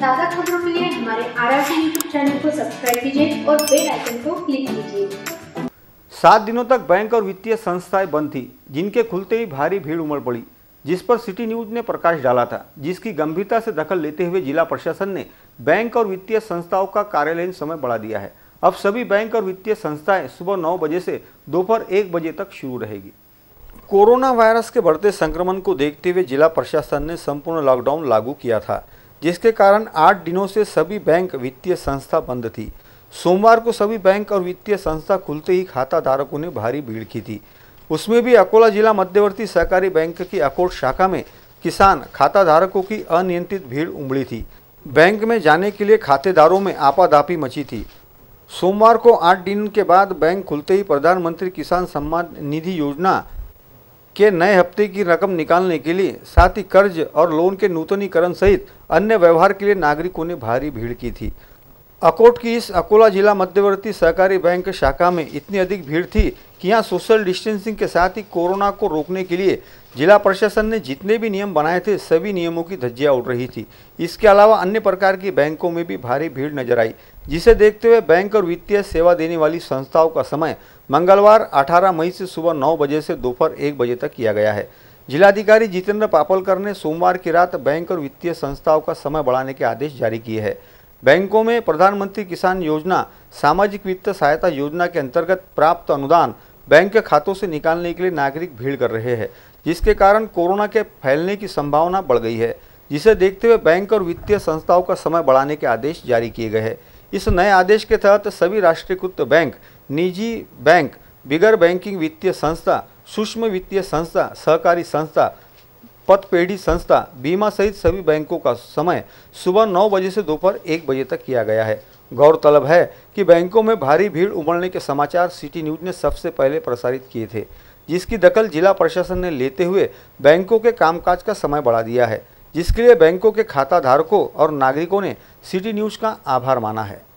ताज़ा खबरों के लिए हमारे आर आर यूट्यूब चैनल को सब्सक्राइब कीजिए और बेल आइकन को क्लिक कीजिए सात दिनों तक बैंक और वित्तीय संस्थाएं बंद थी जिनके खुलते ही भारी भीड़ उमड़ पड़ी जिस पर सिटी न्यूज ने प्रकाश डाला था जिसकी गंभीरता से दखल लेते हुए जिला प्रशासन ने बैंक और वित्तीय संस्थाओं का कार्यालयीन समय बढ़ा दिया है अब सभी बैंक और वित्तीय संस्थाएं सुबह नौ बजे से दोपहर एक बजे तक शुरू रहेगी कोरोना वायरस के बढ़ते संक्रमण को देखते हुए जिला प्रशासन ने संपूर्ण लॉकडाउन लागू किया था जिसके कारण आठ दिनों से सभी बैंक वित्तीय संस्था बंद थी सोमवार को सभी बैंक और वित्तीय संस्था खुलते ही खाता धारकों ने भारी भीड़ की थी उसमें भी अकोला जिला मध्यवर्ती सहकारी बैंक की अकोट शाखा में किसान खाता धारकों की अनियंत्रित भीड़ उमड़ी थी बैंक में जाने के लिए खातेदारों में आपाधापी मची थी सोमवार को आठ दिन के बाद बैंक खुलते ही प्रधानमंत्री किसान सम्मान निधि योजना के नए हफ्ते की रकम निकालने के लिए साथ ही कर्ज और लोन के नूतनीकरण सहित अन्य व्यवहार के लिए नागरिकों ने भारी भीड़ की थी अकोट की इस अकोला जिला मध्यवर्ती सहकारी बैंक शाखा में इतनी अधिक भीड़ थी कि यहाँ सोशल डिस्टेंसिंग के साथ ही कोरोना को रोकने के लिए जिला प्रशासन ने जितने भी नियम बनाए थे सभी नियमों की धज्जियाँ उड़ रही थी इसके अलावा अन्य प्रकार की बैंकों में भी भारी भीड़ नजर आई जिसे देखते हुए बैंक और वित्तीय सेवा देने वाली संस्थाओं का समय मंगलवार 18 मई से सुबह 9 बजे से दोपहर एक बजे तक किया गया है जिलाधिकारी जितेंद्र पापलकर ने सोमवार की रात बैंक और वित्तीय संस्थाओं का समय बढ़ाने के आदेश जारी किए हैं बैंकों में प्रधानमंत्री किसान योजना सामाजिक वित्त सहायता योजना के अंतर्गत प्राप्त अनुदान बैंक के खातों से निकालने के लिए नागरिक भीड़ कर रहे हैं जिसके कारण कोरोना के फैलने की संभावना बढ़ गई है जिसे देखते हुए बैंक और वित्तीय संस्थाओं का समय बढ़ाने के आदेश जारी किए गए हैं इस नए आदेश के तहत सभी राष्ट्रीयकृत बैंक निजी बैंक बिगर बैंकिंग वित्तीय संस्था सूक्ष्म वित्तीय संस्था सहकारी संस्था पतपेढ़ी संस्था बीमा सहित सभी बैंकों का समय सुबह नौ बजे से दोपहर एक बजे तक किया गया है गौरतलब है कि बैंकों में भारी भीड़ उमड़ने के समाचार सिटी न्यूज ने सबसे पहले प्रसारित किए थे जिसकी दखल जिला प्रशासन ने लेते हुए बैंकों के कामकाज का समय बढ़ा दिया है जिसके लिए बैंकों के खाता धारकों और नागरिकों ने सिटी न्यूज का आभार माना है